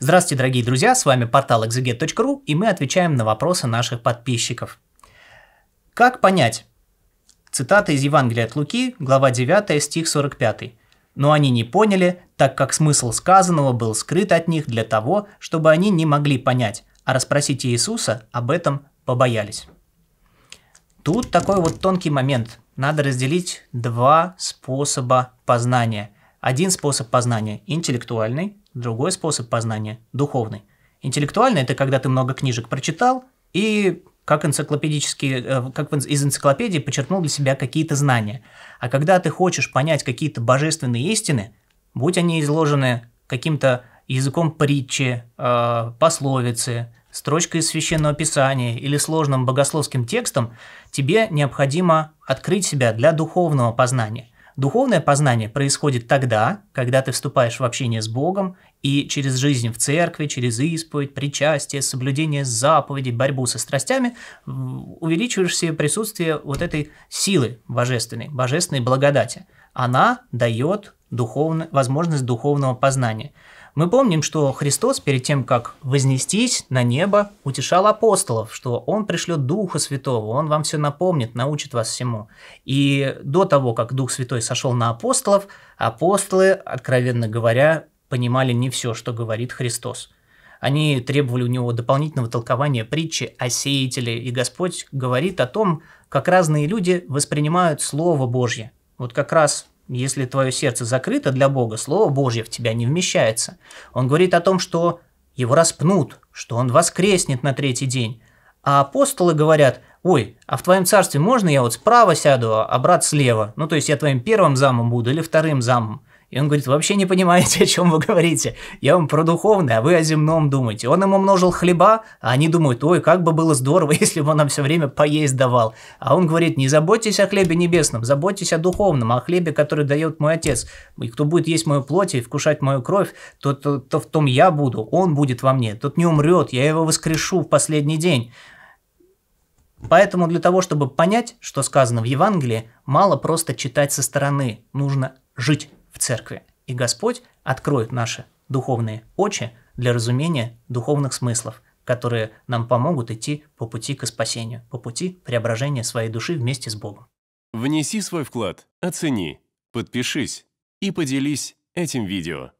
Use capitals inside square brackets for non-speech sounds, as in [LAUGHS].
Здравствуйте, дорогие друзья, с вами портал exeget.ru и мы отвечаем на вопросы наших подписчиков. Как понять? Цитата из Евангелия от Луки, глава 9, стих 45. Но они не поняли, так как смысл сказанного был скрыт от них для того, чтобы они не могли понять, а расспросить Иисуса об этом побоялись. Тут такой вот тонкий момент. Надо разделить два способа познания. Один способ познания интеллектуальный, Другой способ познания – духовный. Интеллектуальный – это когда ты много книжек прочитал и как, энциклопедические, э, как из энциклопедии почерпнул для себя какие-то знания. А когда ты хочешь понять какие-то божественные истины, будь они изложены каким-то языком притчи, э, пословицы, строчкой из священного писания или сложным богословским текстом, тебе необходимо открыть себя для духовного познания – Духовное познание происходит тогда, когда ты вступаешь в общение с Богом и через жизнь в церкви, через исповедь, причастие, соблюдение заповедей, борьбу со страстями увеличиваешь себе присутствие вот этой силы божественной, божественной благодати. Она дает духовно, возможность духовного познания. Мы помним, что Христос перед тем, как вознестись на небо, утешал апостолов, что Он пришлет Духа Святого, Он вам все напомнит, научит вас всему. И до того, как Дух Святой сошел на апостолов, апостолы, откровенно говоря, понимали не все, что говорит Христос. Они требовали у него дополнительного толкования притчи о сеятеле, и Господь говорит о том, как разные люди воспринимают Слово Божье. Вот как раз если твое сердце закрыто для Бога, Слово Божье в тебя не вмещается. Он говорит о том, что его распнут, что он воскреснет на третий день. А апостолы говорят, ой, а в твоем царстве можно я вот справа сяду, а брат слева? Ну, то есть я твоим первым замом буду или вторым замом? И он говорит, вообще не понимаете, [LAUGHS] о чем вы говорите. Я вам про духовное, а вы о земном думаете. Он им умножил хлеба, а они думают, ой, как бы было здорово, [LAUGHS] если бы он нам все время поесть давал. А он говорит, не заботьтесь о хлебе небесном, заботьтесь о духовном, а о хлебе, который дает мой отец. И кто будет есть мою плоть и вкушать мою кровь, то, то, то в том я буду, он будет во мне. Тот не умрет, я его воскрешу в последний день. Поэтому для того, чтобы понять, что сказано в Евангелии, мало просто читать со стороны, нужно жить церкви, и Господь откроет наши духовные очи для разумения духовных смыслов, которые нам помогут идти по пути к спасению, по пути преображения своей души вместе с Богом. Внеси свой вклад, оцени, подпишись и поделись этим видео.